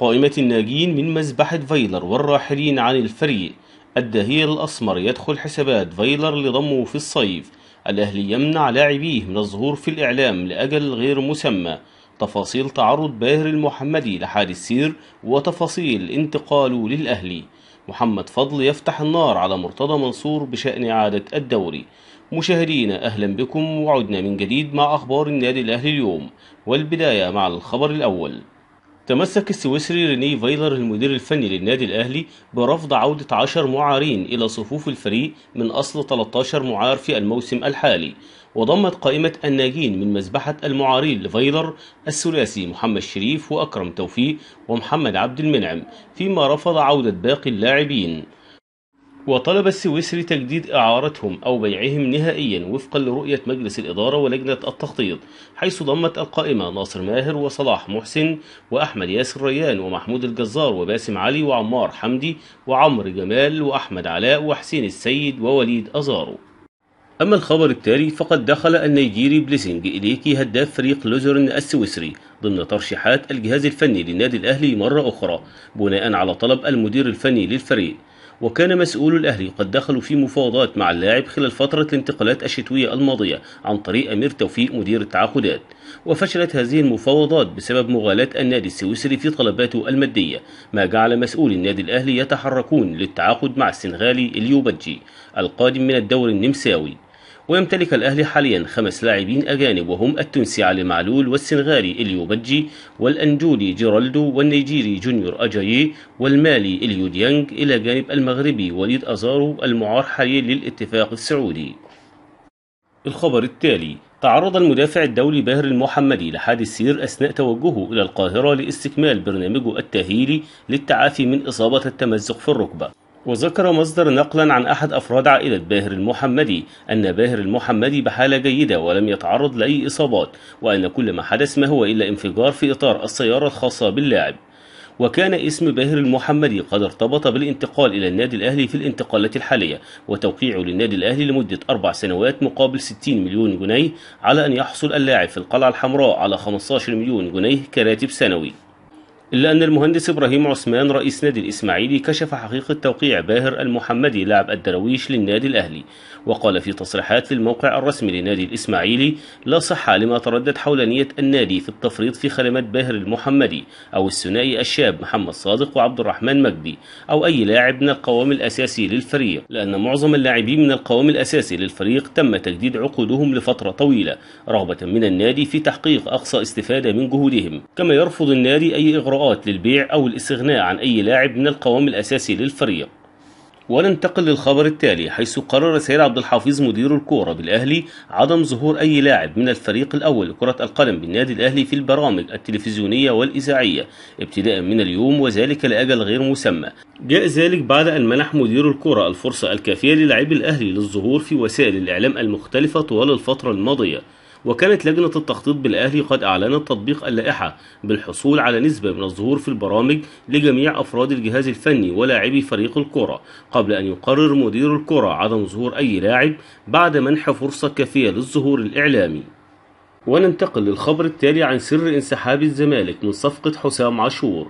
قائمة الناجين من مذبحة فيلر والراحلين عن الفريق الدهير الأسمر يدخل حسابات فيلر لضمه في الصيف الأهلي يمنع لاعبيه من الظهور في الإعلام لأجل غير مسمى تفاصيل تعرض باهر المحمدي لحادث سير وتفاصيل انتقاله للأهلي محمد فضل يفتح النار على مرتضى منصور بشأن إعادة الدوري مشاهدينا أهلا بكم وعدنا من جديد مع أخبار النادي الأهلي اليوم والبداية مع الخبر الأول تمسك السويسري ريني فايلر المدير الفني للنادي الأهلي برفض عودة 10 معارين إلى صفوف الفريق من أصل 13 معار في الموسم الحالي وضمت قائمة الناجين من مذبحة المعارين لفايلر الثلاثي محمد شريف وأكرم توفيق ومحمد عبد المنعم فيما رفض عودة باقي اللاعبين وطلب السويسري تجديد إعارتهم أو بيعهم نهائيا وفقا لرؤية مجلس الإدارة ولجنة التخطيط حيث ضمت القائمة ناصر ماهر وصلاح محسن وأحمد ياسر ريان ومحمود الجزار وباسم علي وعمار حمدي وعمر جمال وأحمد علاء وحسين السيد ووليد أزارو أما الخبر التالي فقد دخل النيجيري بليسنج إليكي هداف فريق لوزرن السويسري ضمن ترشيحات الجهاز الفني للنادي الأهلي مرة أخرى بناء على طلب المدير الفني للفريق وكان مسؤول الأهلي قد دخلوا في مفاوضات مع اللاعب خلال فترة الانتقالات الشتوية الماضية عن طريق أمير توفيق مدير التعاقدات وفشلت هذه المفاوضات بسبب مغالاة النادي السويسري في طلباته المادية ما جعل مسؤول النادي الأهلي يتحركون للتعاقد مع السنغالي اليوبجي القادم من الدوري النمساوي ويمتلك الأهلي حاليا خمس لاعبين أجانب وهم التونسي علي معلول والسنغالي إليو بجي والأنجولي جيرالدو والنيجيري جونيور أجايي والمالي إليو ديانج إلى جانب المغربي وليد أزارو المعار حاليا للاتفاق السعودي الخبر التالي تعرض المدافع الدولي باهر المحمدي لحادث سير أثناء توجهه إلى القاهرة لاستكمال برنامجه التأهيلي للتعافي من إصابة التمزق في الركبة وذكر مصدر نقلا عن أحد أفراد عائلة باهر المحمدي أن باهر المحمدي بحالة جيدة ولم يتعرض لأي إصابات وأن كل ما حدث ما هو إلا انفجار في إطار السيارة الخاصة باللاعب وكان اسم باهر المحمدي قد ارتبط بالانتقال إلى النادي الأهلي في الانتقالات الحالية وتوقيعه للنادي الأهلي لمدة أربع سنوات مقابل 60 مليون جنيه على أن يحصل اللاعب في القلعة الحمراء على 15 مليون جنيه كراتب سنوي إلا أن المهندس إبراهيم عثمان رئيس نادي الإسماعيلي كشف حقيقة توقيع باهر المحمدي لاعب الدراويش للنادي الأهلي وقال في تصريحات للموقع الرسمي لنادي الإسماعيلي لا صحة لما تردد حول نية النادي في التفريط في خدمات باهر المحمدي أو الثنائي الشاب محمد صادق وعبد الرحمن مجدي أو أي لاعب من القوام الأساسي للفريق لأن معظم اللاعبين من القوام الأساسي للفريق تم تجديد عقودهم لفترة طويلة رغبة من النادي في تحقيق أقصى استفادة من جهودهم كما يرفض النادي أي إغراء الإجراءات للبيع أو الاستغناء عن أي لاعب من القوام الأساسي للفريق وننتقل للخبر التالي حيث قرر سيد عبد الحفيظ مدير الكورة بالأهلي عدم ظهور أي لاعب من الفريق الأول لكرة القدم بالنادي الأهلي في البرامج التلفزيونية والإذاعية ابتداء من اليوم وذلك لأجل غير مسمى جاء ذلك بعد أن منح مدير الكورة الفرصة الكافية للاعبي الأهلي للظهور في وسائل الإعلام المختلفة طوال الفترة الماضية وكانت لجنة التخطيط بالأهلي قد أعلنت تطبيق اللائحة بالحصول على نسبة من الظهور في البرامج لجميع أفراد الجهاز الفني ولاعبي فريق الكرة قبل أن يقرر مدير الكرة عدم ظهور أي لاعب بعد منح فرصة كافية للظهور الإعلامي وننتقل للخبر التالي عن سر انسحاب الزمالك من صفقة حسام عاشور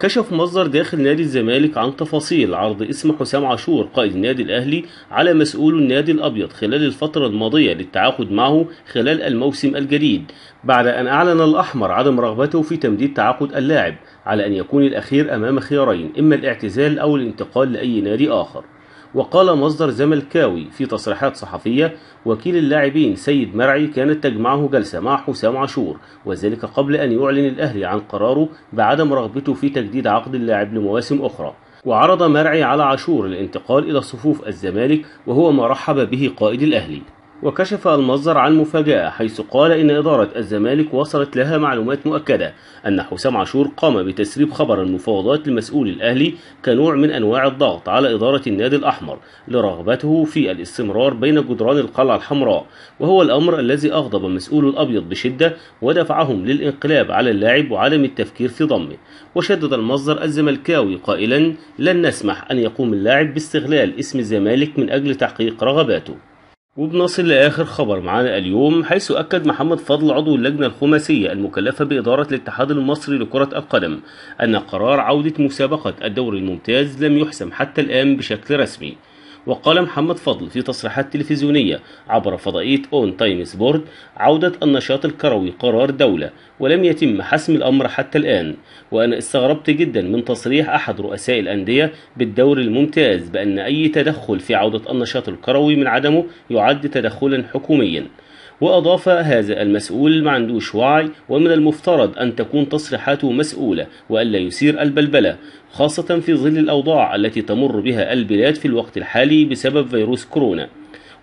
كشف مصدر داخل نادي الزمالك عن تفاصيل عرض اسم حسام عاشور قائد النادي الأهلي على مسؤول النادي الأبيض خلال الفترة الماضية للتعاقد معه خلال الموسم الجديد بعد أن أعلن الأحمر عدم رغبته في تمديد تعاقد اللاعب على أن يكون الأخير أمام خيارين إما الاعتزال أو الانتقال لأي نادي آخر وقال مصدر زملكاوي في تصريحات صحفية وكيل اللاعبين سيد مرعي كانت تجمعه جلسة مع حسام عاشور وذلك قبل أن يعلن الأهلي عن قراره بعدم رغبته في تجديد عقد اللاعب لمواسم أخرى وعرض مرعي على عاشور الانتقال إلى صفوف الزمالك وهو ما رحب به قائد الأهلي وكشف المصدر عن مفاجأة حيث قال إن إدارة الزمالك وصلت لها معلومات مؤكدة أن حسام عاشور قام بتسريب خبر المفاوضات لمسؤول الأهلي كنوع من أنواع الضغط على إدارة النادي الأحمر لرغبته في الاستمرار بين جدران القلعة الحمراء وهو الأمر الذي أغضب مسؤول الأبيض بشدة ودفعهم للانقلاب على اللاعب وعدم التفكير في ضمه وشدد المصدر الزملكاوي قائلا لن نسمح أن يقوم اللاعب باستغلال اسم الزمالك من أجل تحقيق رغباته وبنصل لآخر خبر معانا اليوم حيث أكد محمد فضل عضو اللجنة الخماسية المكلفة بإدارة الاتحاد المصري لكرة القدم أن قرار عودة مسابقة الدوري الممتاز لم يحسم حتى الآن بشكل رسمي وقال محمد فضل في تصريحات تلفزيونية عبر فضائية اون تايم سبورت عودة النشاط الكروي قرار دولة ولم يتم حسم الأمر حتى الآن وأنا استغربت جدا من تصريح أحد رؤساء الأندية بالدور الممتاز بأن أي تدخل في عودة النشاط الكروي من عدمه يعد تدخلا حكوميا وأضاف هذا المسؤول ما عندوش وعي ومن المفترض أن تكون تصريحاته مسؤولة وألا يثير البلبلة خاصة في ظل الأوضاع التي تمر بها البلاد في الوقت الحالي بسبب فيروس كورونا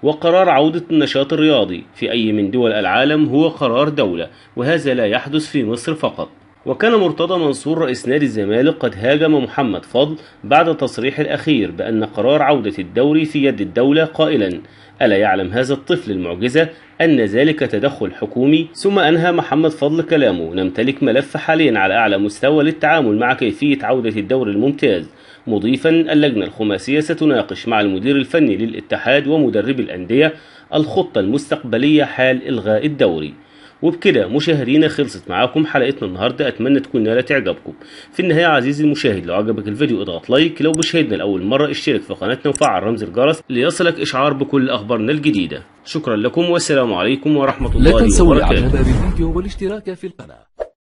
وقرار عودة النشاط الرياضي في أي من دول العالم هو قرار دولة وهذا لا يحدث في مصر فقط وكان مرتضى منصور رئيس نادي الزمالك قد هاجم محمد فضل بعد تصريح الأخير بأن قرار عودة الدوري في يد الدولة قائلا ألا يعلم هذا الطفل المعجزة أن ذلك تدخل حكومي ثم أنهى محمد فضل كلامه نمتلك ملف حاليا على أعلى مستوى للتعامل مع كيفية عودة الدوري الممتاز مضيفا اللجنة الخماسية ستناقش مع المدير الفني للاتحاد ومدرب الأندية الخطة المستقبلية حال إلغاء الدوري وبكده مشاهدينا خلصت معاكم حلقتنا النهارده اتمنى تكون نالت اعجابكم في النهايه عزيزي المشاهد لو عجبك الفيديو اضغط لايك لو مشاهدنا لاول مره اشترك في قناتنا وفعل رمز الجرس ليصلك اشعار بكل اخبارنا الجديده شكرا لكم والسلام عليكم ورحمه الله وبركاته لا تنسوا الاعجاب بالفيديو والاشتراك في القناه